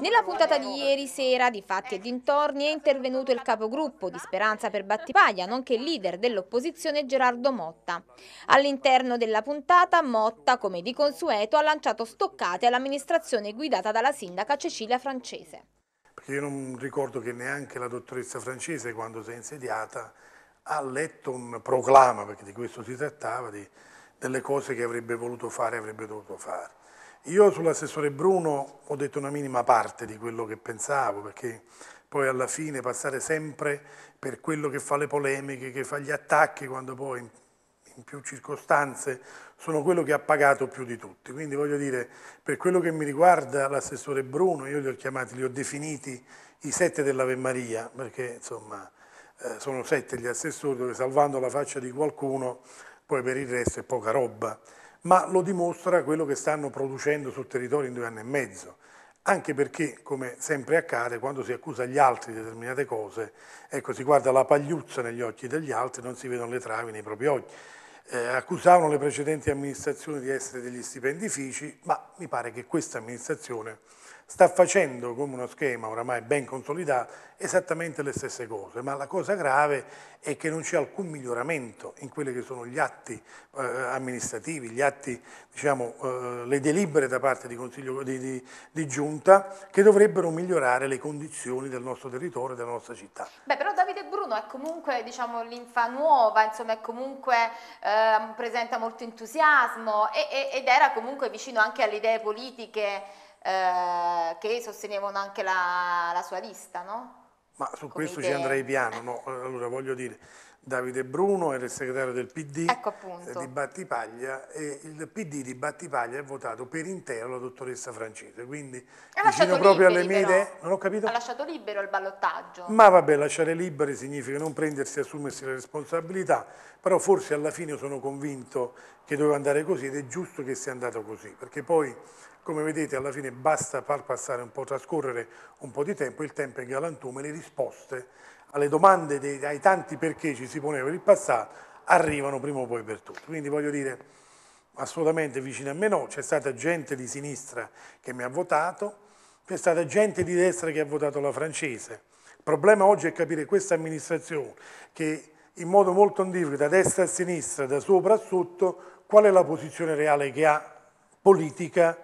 Nella puntata di ieri sera di Fatti e eh, dintorni è intervenuto il capogruppo di Speranza per Battipaglia, nonché il leader dell'opposizione Gerardo Motta. All'interno della puntata Motta, come di consueto, ha lanciato stoccate all'amministrazione guidata dalla sindaca Cecilia Francese. Perché io non ricordo che neanche la dottoressa Francese, quando si è insediata, ha letto un proclama, perché di questo si trattava, di, delle cose che avrebbe voluto fare e avrebbe dovuto fare. Io sull'assessore Bruno ho detto una minima parte di quello che pensavo, perché poi alla fine passare sempre per quello che fa le polemiche, che fa gli attacchi, quando poi in più circostanze sono quello che ha pagato più di tutti. Quindi voglio dire, per quello che mi riguarda l'assessore Bruno, io li ho chiamati, li ho definiti i sette dell'Ave Maria, perché insomma eh, sono sette gli assessori dove salvando la faccia di qualcuno, poi per il resto è poca roba ma lo dimostra quello che stanno producendo sul territorio in due anni e mezzo anche perché, come sempre accade, quando si accusa gli altri di determinate cose, ecco, si guarda la pagliuzza negli occhi degli altri, e non si vedono le travi nei propri occhi. Eh, accusavano le precedenti amministrazioni di essere degli stipendifici, ma mi pare che questa amministrazione sta facendo come uno schema oramai ben consolidato esattamente le stesse cose, ma la cosa grave è che non c'è alcun miglioramento in quelli che sono gli atti eh, amministrativi, gli atti, diciamo, eh, le delibere da parte di, consiglio, di, di, di, giunta che dovrebbero migliorare le condizioni del nostro territorio, e della nostra città. Beh, però Davide Bruno è comunque diciamo, l'infa nuova, insomma, comunque, eh, presenta molto entusiasmo e, e, ed era comunque vicino anche alle idee politiche eh, che sostenevano anche la, la sua lista, no? Ma su Come questo idee. ci andrei piano, no? Eh, allora voglio dire, Davide Bruno era il segretario del PD ecco eh, di Battipaglia e il PD di Battipaglia è votato per intero la dottoressa francese, quindi ha vicino proprio alle mie idee, non ho capito? Ha lasciato libero il ballottaggio. Ma vabbè, lasciare liberi significa non prendersi e assumersi le responsabilità, però forse alla fine sono convinto che doveva andare così ed è giusto che sia andato così, perché poi come vedete alla fine basta far passare un po', trascorrere un po' di tempo, il tempo è galantume, le risposte alle domande dei, ai tanti perché ci si poneva per il passato, arrivano prima o poi per tutti. Quindi voglio dire, assolutamente vicino a me no, c'è stata gente di sinistra che mi ha votato, c'è stata gente di destra che ha votato la francese. Il problema oggi è capire questa amministrazione che in modo molto ondifico, da destra a sinistra, da sopra a sotto, qual è la posizione reale che ha politica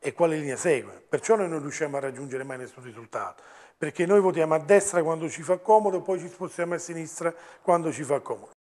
e quale linea segue. Perciò noi non riusciamo a raggiungere mai nessun risultato perché noi votiamo a destra quando ci fa comodo, poi ci spostiamo a sinistra quando ci fa comodo.